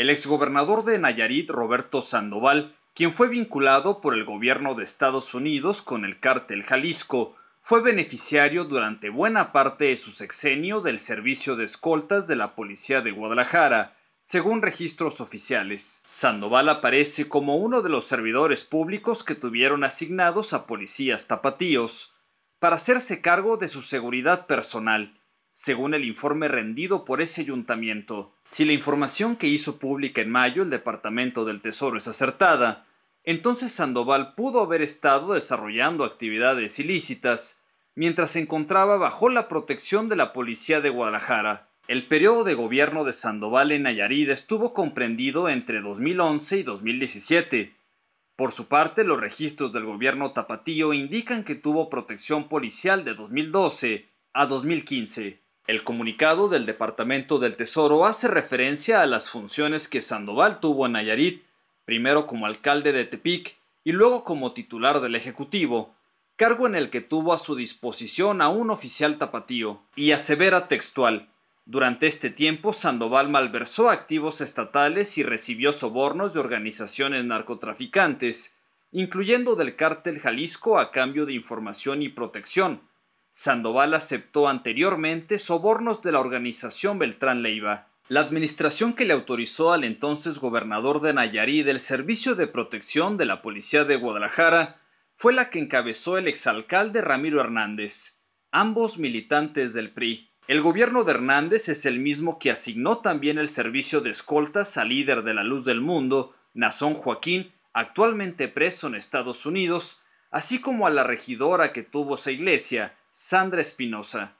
El exgobernador de Nayarit, Roberto Sandoval, quien fue vinculado por el gobierno de Estados Unidos con el cártel Jalisco, fue beneficiario durante buena parte de su sexenio del servicio de escoltas de la Policía de Guadalajara, según registros oficiales. Sandoval aparece como uno de los servidores públicos que tuvieron asignados a policías tapatíos para hacerse cargo de su seguridad personal según el informe rendido por ese ayuntamiento. Si la información que hizo pública en mayo el Departamento del Tesoro es acertada, entonces Sandoval pudo haber estado desarrollando actividades ilícitas mientras se encontraba bajo la protección de la policía de Guadalajara. El periodo de gobierno de Sandoval en Nayarit estuvo comprendido entre 2011 y 2017. Por su parte, los registros del gobierno tapatío indican que tuvo protección policial de 2012 a 2015. El comunicado del Departamento del Tesoro hace referencia a las funciones que Sandoval tuvo en Nayarit, primero como alcalde de Tepic y luego como titular del Ejecutivo, cargo en el que tuvo a su disposición a un oficial tapatío, y asevera textual. Durante este tiempo, Sandoval malversó activos estatales y recibió sobornos de organizaciones narcotraficantes, incluyendo del cártel Jalisco a cambio de información y protección, Sandoval aceptó anteriormente sobornos de la organización Beltrán Leiva. La administración que le autorizó al entonces gobernador de Nayarit del Servicio de Protección de la Policía de Guadalajara fue la que encabezó el exalcalde Ramiro Hernández, ambos militantes del PRI. El gobierno de Hernández es el mismo que asignó también el servicio de escoltas al líder de la luz del mundo, Nazón Joaquín, actualmente preso en Estados Unidos, así como a la regidora que tuvo esa iglesia, Sandra Espinosa.